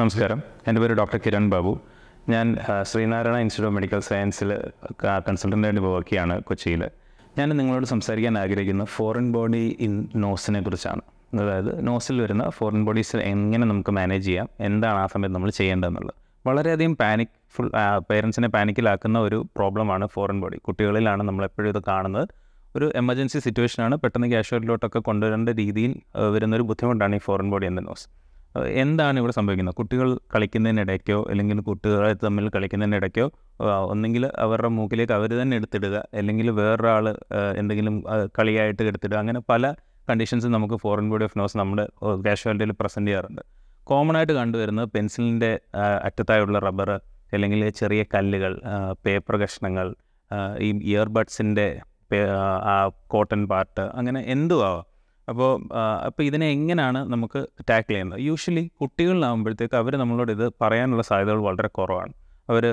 നമസ്കാരം എൻ്റെ പേര് ഡോക്ടർ കിരൺ ബാബു ഞാൻ ശ്രീനാരായണ ഇൻസ്റ്റിറ്റ്യൂട്ട് ഓഫ് മെഡിക്കൽ സയൻസിൽ കൺസൾട്ടൻ്റായിട്ട് വർക്ക് ചെയ്യാണ് കൊച്ചിയിൽ ഞാൻ നിങ്ങളോട് സംസാരിക്കാൻ ആഗ്രഹിക്കുന്ന ഫോറിൻ ബോഡി ഇൻ നോസിനെ കുറിച്ചാണ് അതായത് നോസിൽ വരുന്ന ഫോറിൻ ബോഡീസ് എങ്ങനെ നമുക്ക് മാനേജ് ചെയ്യാം എന്താണ് ആ സമയത്ത് നമ്മൾ ചെയ്യേണ്ടതെന്നുള്ളത് വളരെയധികം പാനിക് ഫുൾ പേരൻസിനെ പാനിക്കിലാക്കുന്ന ഒരു പ്രോബ്ലമാണ് ഫോറിൻ ബോഡി കുട്ടികളിലാണ് നമ്മളെപ്പോഴും ഇത് കാണുന്നത് ഒരു എമർജൻസി സിറ്റുവേഷനാണ് പെട്ടെന്ന് ക്യാഷ്വലിലോട്ടൊക്കെ കൊണ്ടുവരേണ്ട രീതിയിൽ വരുന്നൊരു ബുദ്ധിമുട്ടാണ് ഈ ഫോറിൻ ബോഡി എന്ന നോസ് എന്താണ് ഇവിടെ സംഭവിക്കുന്നത് കുട്ടികൾ കളിക്കുന്നതിനിടയ്ക്കോ അല്ലെങ്കിൽ കുട്ടികൾ തമ്മിൽ കളിക്കുന്നതിനിടയ്ക്കോ ഒന്നെങ്കിൽ അവരുടെ മൂക്കിലേക്ക് അവർ തന്നെ എടുത്തിടുക അല്ലെങ്കിൽ വേറൊരാൾ എന്തെങ്കിലും കളിയായിട്ട് എടുത്തിടുക അങ്ങനെ പല കണ്ടീഷൻസ് നമുക്ക് ഫോറിൻ ബോഡി ഓഫ് നോസ് നമ്മുടെ കാഷ്വാലിറ്റിയിൽ പ്രസൻറ്റ് ചെയ്യാറുണ്ട് കോമൺ ആയിട്ട് കണ്ടുവരുന്നത് പെൻസിലിൻ്റെ അറ്റത്തായുള്ള റബ്ബർ അല്ലെങ്കിൽ ചെറിയ കല്ലുകൾ പേപ്പർ കഷ്ണങ്ങൾ ഈ ഇയർബഡ്സിൻ്റെ കോട്ടൺ പാർട്ട് അങ്ങനെ എന്തുവാ അപ്പോൾ അപ്പോൾ ഇതിനെ എങ്ങനെയാണ് നമുക്ക് ടാക്കിൾ ചെയ്യുന്നത് യൂഷ്വലി കുട്ടികളിലാകുമ്പോഴത്തേക്ക് അവർ നമ്മളോട് ഇത് പറയാനുള്ള സാധ്യതകൾ വളരെ കുറവാണ് അവർ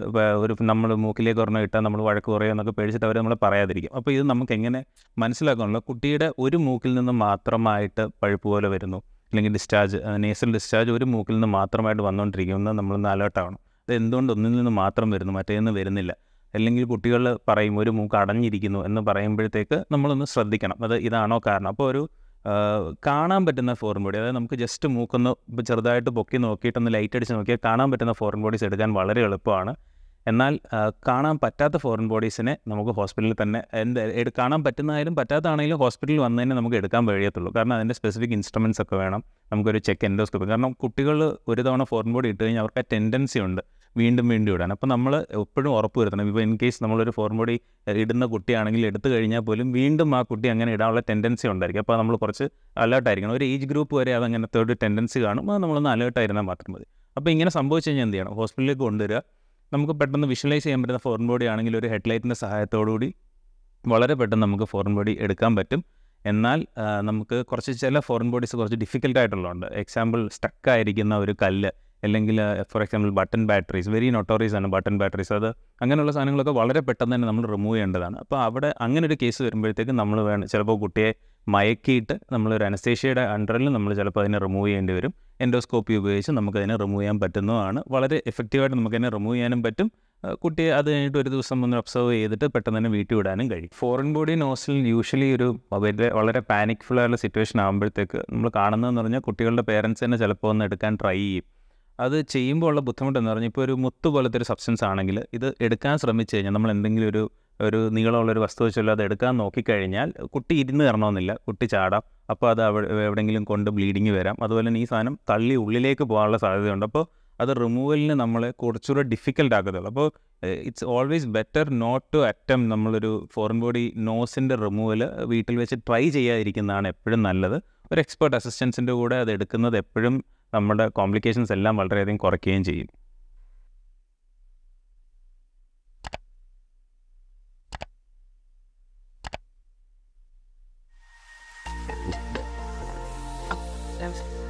ഒരു നമ്മൾ മൂക്കിലേക്ക് ഒരെണ്ണം ഇട്ടാൽ നമ്മൾ വഴക്ക് കുറയോ എന്നൊക്കെ പേടിച്ചിട്ട് അവർ നമ്മളെ പറയാതിരിക്കും അപ്പോൾ ഇത് നമുക്ക് എങ്ങനെ മനസ്സിലാക്കാനുള്ള കുട്ടിയുടെ ഒരു മൂക്കിൽ നിന്ന് മാത്രമായിട്ട് പഴുപ്പ് പോലെ വരുന്നു അല്ലെങ്കിൽ ഡിസ്ചാർജ് നേസൽ ഡിസ്ചാർജ് ഒരു മൂക്കിൽ നിന്ന് മാത്രമായിട്ട് വന്നുകൊണ്ടിരിക്കുമെന്ന് നമ്മളൊന്ന് അലേർട്ടാവണം ഇത് എന്തുകൊണ്ട് ഒന്നിൽ നിന്ന് മാത്രം വരുന്നു മറ്റേന്ന് വരുന്നില്ല അല്ലെങ്കിൽ കുട്ടികൾ പറയും ഒരു മൂക്ക് അടഞ്ഞിരിക്കുന്നു എന്ന് പറയുമ്പോഴത്തേക്ക് നമ്മളൊന്ന് ശ്രദ്ധിക്കണം അത് ഇതാണോ കാരണം അപ്പോൾ ഒരു കാണാൻ പറ്റുന്ന ഫോറിൻ ബോഡി അതായത് നമുക്ക് ജസ്റ്റ് മൂക്കൊന്ന് ചെറുതായിട്ട് പൊക്കി നോക്കിയിട്ടൊന്ന് ലൈറ്റ് അടിച്ച് നോക്കിയാൽ കാണാൻ പറ്റുന്ന ഫോറിൻ ബോഡീസ് എടുക്കാൻ വളരെ എളുപ്പമാണ് എന്നാൽ കാണാൻ പറ്റാത്ത ഫോറിൻ ബോഡീസിനെ നമുക്ക് ഹോസ്പിറ്റലിൽ തന്നെ എന്ത് കാണാൻ പറ്റുന്നതായാലും പറ്റാത്തതാണെങ്കിലും ഹോസ്പിറ്റലിൽ വന്ന് തന്നെ നമുക്ക് എടുക്കാൻ കഴിയത്തുള്ളൂ കാരണം അതിൻ്റെ സ്പെസിഫിക് ഇൻസ്ട്രുമെൻസ് ഒക്കെ വേണം നമുക്കൊരു ചെക്ക് എൻഡോസ്കോപ്പ് കാരണം കുട്ടികൾ ഒരു തവണ ഫോറിൻ ബോഡി ഇട്ട് കഴിഞ്ഞാൽ അവർക്ക് ആ ടെൻഡൻസി ഉണ്ട് വീണ്ടും വീണ്ടും ഇടാൻ അപ്പോൾ നമ്മൾ എപ്പോഴും ഉറപ്പ് വരുത്തണം ഇപ്പോൾ ഇൻ കേസ് നമ്മളൊരു ഫോർ ബോഡി ഇടുന്ന കുട്ടിയാണെങ്കിൽ എടുത്തു കഴിഞ്ഞാൽ പോലും വീണ്ടും ആ കുട്ടി അങ്ങനെ ഇടാനുള്ള ടെൻഡൻസി ഉണ്ടായിരിക്കും അപ്പോൾ നമ്മൾ കുറച്ച് അലേർട്ടായിരിക്കണം ഒരു ഏജ് ഗ്രൂപ്പ് വരെ അങ്ങനത്തെ ഒരു ടെൻഡൻസി കാണും അത് നമ്മളൊന്ന് അലേർട്ടായിരുന്നാൽ മാത്രം മതി അപ്പോൾ ഇങ്ങനെ സംഭവിച്ചു കഴിഞ്ഞാൽ എന്ത് ചെയ്യണം ഹോസ്പിറ്റലിലേക്ക് കൊണ്ടുവരിക നമുക്ക് പെട്ടെന്ന് വിഷ്വലൈസ് ചെയ്യാൻ പറ്റുന്ന ഫോറിൻ ബോഡി ആണെങ്കിൽ ഒരു ഹെഡ്ലൈറ്റിൻ്റെ സഹായത്തോടുകൂടി വളരെ പെട്ടെന്ന് നമുക്ക് ഫോറിൻ ബോഡി എടുക്കാൻ പറ്റും എന്നാൽ നമുക്ക് കുറച്ച് ചില ഫോറിൻ ബോഡീസ് കുറച്ച് ഡിഫിക്കൽട്ടായിട്ടുള്ളതുണ്ട് എക്സാമ്പിൾ സ്റ്റക്കായിരിക്കുന്ന ഒരു കല്ല് അല്ലെങ്കിൽ for example button batteries very notorious ആണ് ബട്ടൺ ബാറ്ററീസ് അത് അങ്ങനെയുള്ള സാധനങ്ങളൊക്കെ വളരെ പെട്ടെന്ന് തന്നെ നമ്മൾ റിമൂവ് ചെയ്യേണ്ടതാണ് അപ്പോൾ അവിടെ അങ്ങനെ ഒരു കേസ് വരുമ്പോഴത്തേക്കും നമ്മൾ വേണം ചിലപ്പോൾ കുട്ടിയെ മയക്കിയിട്ട് നമ്മൾ ഒരു അനസ്തേഷ്യയുടെ അണ്ടറിൽ നമ്മൾ ചിലപ്പോൾ അതിനെ റിമൂവ് ചെയ്യേണ്ടി വരും എൻഡോസ്കോപ്പി ഉപയോഗിച്ച് നമുക്കതിനെ റിമൂവ് ചെയ്യാൻ പറ്റുന്നതാണ് വളരെ എഫക്റ്റീവായിട്ട് നമുക്കതിനെ റിമൂവ് ചെയ്യാനും പറ്റും കുട്ടിയെ അത് കഴിഞ്ഞിട്ട് ഒരു ദിവസം ഒന്ന് ഒബ്സർവ് ചെയ്തിട്ട് പെട്ടെന്ന് തന്നെ വീട്ടിൽ വിടാനും കഴിയും ഫോറിൻ ബോഡി നോസിൽ യൂഷ്വലി ഒരു വളരെ പാനിക്ഫുൾ ആയുള്ള സിറ്റുവേഷൻ ആകുമ്പോഴത്തേക്ക് നമ്മൾ കാണുന്നതെന്ന് പറഞ്ഞാൽ കുട്ടികളുടെ പേരൻസ് തന്നെ ചിലപ്പോൾ ഒന്ന് എടുക്കാൻ ട്രൈ ചെയ്യും അത് ചെയ്യുമ്പോൾ ഉള്ള ബുദ്ധിമുട്ടെന്ന് പറഞ്ഞാൽ ഇപ്പോൾ ഒരു മുത്ത് പോലത്തെ ഒരു സബ്സ്റ്റൻസ് ആണെങ്കിൽ ഇത് എടുക്കാൻ ശ്രമിച്ചു കഴിഞ്ഞാൽ നമ്മൾ എന്തെങ്കിലും ഒരു ഒരു നീളമുള്ളൊരു വസ്തു വെച്ചല്ലോ അത് എടുക്കാൻ നോക്കിക്കഴിഞ്ഞാൽ കുട്ടി ഇരുന്ന് കയറണമെന്നില്ല കുട്ടി ചാടാം അപ്പോൾ അത് അവിടെ എവിടെയെങ്കിലും കൊണ്ട് ബ്ലീഡിങ് വരാം അതുപോലെ തന്നെ ഈ സാധനം തള്ളി ഉള്ളിലേക്ക് പോകാനുള്ള സാധ്യതയുണ്ട് അപ്പോൾ അത് റിമൂവലിന് നമ്മളെ കുറച്ചുകൂടെ ഡിഫിക്കൽട്ട് ആക്കത്തുള്ളൂ അപ്പോൾ it's always better not to attempt നമ്മളൊരു ഫോറിൻ ബോഡി നോസിൻ്റെ റിമൂവൽ വീട്ടിൽ വെച്ച് ട്രൈ ചെയ്യാതിരിക്കുന്നതാണ് എപ്പോഴും നല്ലത് ഒരു എക്സ്പേർട്ട് അസിസ്റ്റൻസിൻ്റെ കൂടെ അത് എടുക്കുന്നത് എപ്പോഴും നമ്മുടെ കോംപ്ലിക്കേഷൻസ് എല്ലാം വളരെയധികം കുറയ്ക്കുകയും ചെയ്യും Thank